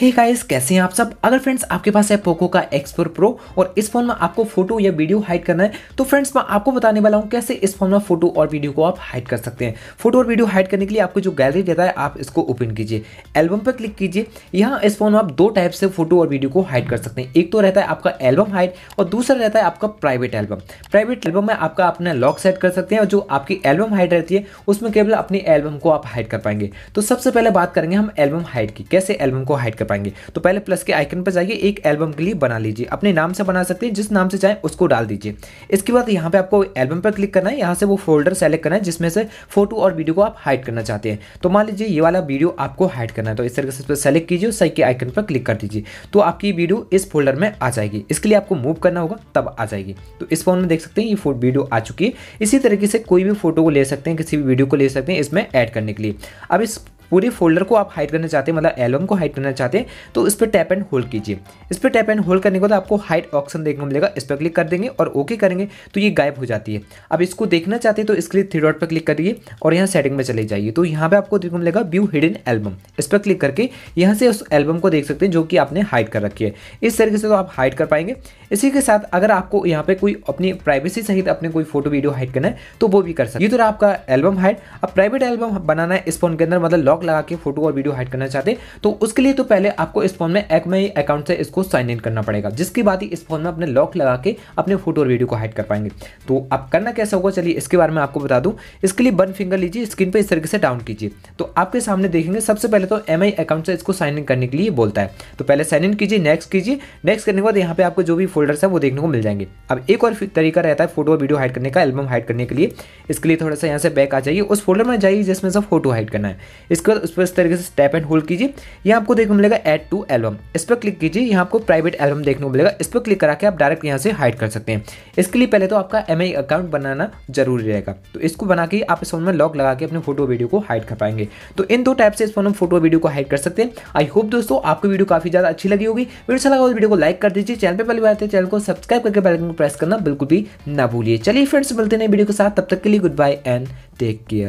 hey guys कैसे हैं आप सब अगर फ्रेंड्स आपके पास है पोको का एक्सपोर प्रो और इस फोन में आपको फोटो या वीडियो हाइड करना है तो फ्रेंड्स मैं आपको बताने वाला हूं कैसे इस फोन में फोटो और वीडियो को आप हाइड कर सकते हैं फोटो और वीडियो हाइड करने के लिए आपको जो गैलरी रहता है आप इसको ओपन कीजिए एल्बम पर क्लिक कीजिए यहाँ इस फोन में आप दो टाइप से फोटो और वीडियो को हाइड कर सकते हैं एक तो रहता है आपका एल्बम हाइड और दूसरा रहता है आपका प्राइवेट एल्बम प्राइवेट एल्बम में आपका अपना लॉक सेट कर सकते हैं और जो आपकी एल्बम हाइड रहती है उसमें केवल अपनी एल्बम को आप हाइड कर पाएंगे तो सबसे पहले बात करेंगे हम एल्बम हाइड की कैसे एल्बम को हाइड कर पाएंगे तो पहले प्लस के आइकन पर जाइए एक एल्बम के लिए बना लीजिए अपने नाम से बना सकते हैं जिस नाम से चाहे उसको डाल दीजिए इसके बाद यहाँ पे आपको एल्बम पर क्लिक करना है यहाँ से वो फोल्डर सेलेक्ट करना है जिसमें से फोटो और वीडियो को आप हाइड करना चाहते हैं तो मान लीजिए ये वाला वीडियो आपको हाइड करना है तो इस तरह से सेलेक्ट कीजिए सही के आइकन पर क्लिक कर दीजिए तो आपकी वीडियो इस फोल्डर में आ जाएगी इसके लिए आपको मूव करना होगा तब आ जाएगी तो इस फोन में देख सकते हैं ये वीडियो आ चुकी है इसी तरीके से कोई भी फोटो को ले सकते हैं किसी भी वीडियो को ले सकते हैं इसमें ऐड करने के लिए अब इस पूरे फोल्डर को आप हाइड करना चाहते हैं मतलब एल्बम को हाइड करना चाहते हैं तो इस पर टैप एंड होल्ड कीजिए इस पर टैप एंड होल्ड करने के बाद आपको हाइड ऑप्शन देखने को मिलेगा इस पर क्लिक कर देंगे और ओके करेंगे तो ये गायब हो जाती है अब इसको देखना चाहते हैं तो इसके लिए थ्री डॉट पर क्लिक करिए और यहाँ सेटिंग में चले जाइए तो यहाँ पर आपको देखने को मिलेगा व्यू हिडन एल्बम इस पर क्लिक करके यहाँ से उस एल्बम को देख सकते हैं जो कि आपने हाइड कर रखी है इस तरीके से तो आप हाइड कर पाएंगे इसी के साथ अगर आपको यहाँ पे कोई अपनी प्राइवेसी सहित अपने कोई फोटो वीडियो हाइड करना है तो वो भी कर सकते ये तो आपका एल्बम हाइड अब प्राइवेट एल्बम बनाना है इस फोन के अंदर मतलब लॉक लॉक लगा के फोटो और वीडियो हाइड करना चाहते तो उसके लिए तो पहले आपको इस फोन में एक में अकाउंट से इसको साइन इन करना पड़ेगा जिसके बाद ही इस फोन में अपने लॉक लगा के अपने फोटो और वीडियो को हाइड कर पाएंगे तो आप करना कैसे होगा चलिए इसके बारे में आपको बता दूँ इसके लिए बन फिंगर लीजिए स्क्रीन पर इस तरीके से डाउन कीजिए तो आपके सामने देखेंगे सबसे पहले तो एम अकाउंट से इसको साइन इन करने के लिए बोलता है तो पहले साइन इन कीजिए नेक्स्ट कीजिए नेक्स्ट करने के बाद यहाँ पर आपको जो भी फोल्डर्स है वो देखने को मिल जाएंगे अब एक और तरीका रहता है फोटो और वीडियो हाइड करने का एल्बम हाइड करने के लिए इसके लिए थोड़ा सा यहाँ से बैक आ जाइए उस फोल्डर में जाइए जिसमें सब फोटो हाइड करना है इसके उसके बाद उस पर इस तरीके से टैप एंड होल्ड कीजिए यहाँ आपको देखने मिलेगा एड टू एल्बम इस पर क्लिक कीजिए यहाँ आपको प्राइवेट एल्बम देखने को मिलेगा इस पर क्लिक करा के आप डायरेक्ट यहाँ से हाइड कर सकते हैं इसके लिए पहले तो आपका एम अकाउंट बनाना जरूरी रहेगा तो इसको बना के आप इस फोन में लॉक लगा के अपने फोटो वीडियो को हाइड कर पाएंगे तो इन दो टाइप से इस फोन में फोटो वीडियो को हाइड कर सकते हैं आई होप दोस्तों आपको वीडियो काफी ज्यादा अच्छी लगी होगी वीडियो अच्छा लगा तो वीडियो को लाइक कर दीजिए चैनल पर पहली बार चैनल को सब्सक्राइब करके बेल को प्रेस करना बिल्कुल भी ना भूलिए चलिए फ्रेंड्स मिलते हैं वीडियो के साथ तब तक के लिए good bye and take care